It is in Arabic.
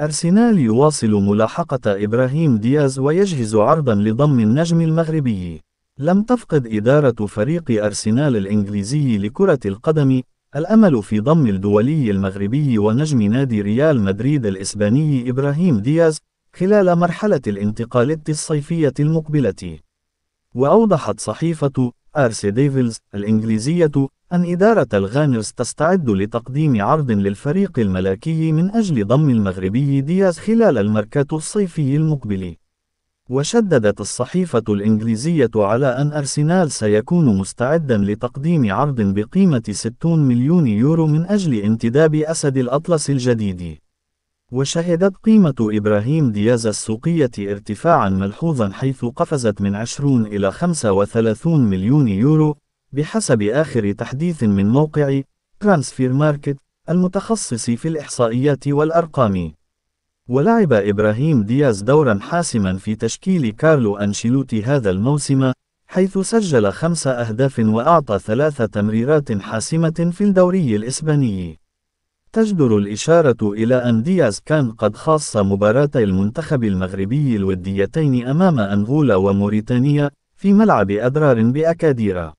أرسنال يواصل ملاحقة إبراهيم دياز ويجهز عرضا لضم النجم المغربي. لم تفقد إدارة فريق أرسنال الإنجليزي لكرة القدم الأمل في ضم الدولي المغربي ونجم نادي ريال مدريد الإسباني إبراهيم دياز خلال مرحلة الانتقالات الصيفية المقبلة. وأوضحت صحيفة أرسي ديفلز الإنجليزية أن إدارة الغانرز تستعد لتقديم عرض للفريق الملكي من أجل ضم المغربي دياز خلال المركات الصيفي المقبل وشددت الصحيفة الإنجليزية على أن أرسنال سيكون مستعدا لتقديم عرض بقيمة 60 مليون يورو من أجل انتداب أسد الأطلس الجديد وشهدت قيمة إبراهيم دياز السوقية ارتفاعا ملحوظا حيث قفزت من 20 إلى 35 مليون يورو بحسب آخر تحديث من موقع ترانسفير ماركت المتخصص في الإحصائيات والأرقام ولعب إبراهيم دياز دورا حاسما في تشكيل كارلو أنشيلوتي هذا الموسم حيث سجل خمس أهداف وأعطى ثلاث تمريرات حاسمة في الدوري الإسباني تجدر الإشارة إلى أن دياز كان قد خاص مباراة المنتخب المغربي الوديتين أمام أنغولا وموريتانيا في ملعب أدرار بأكاديرا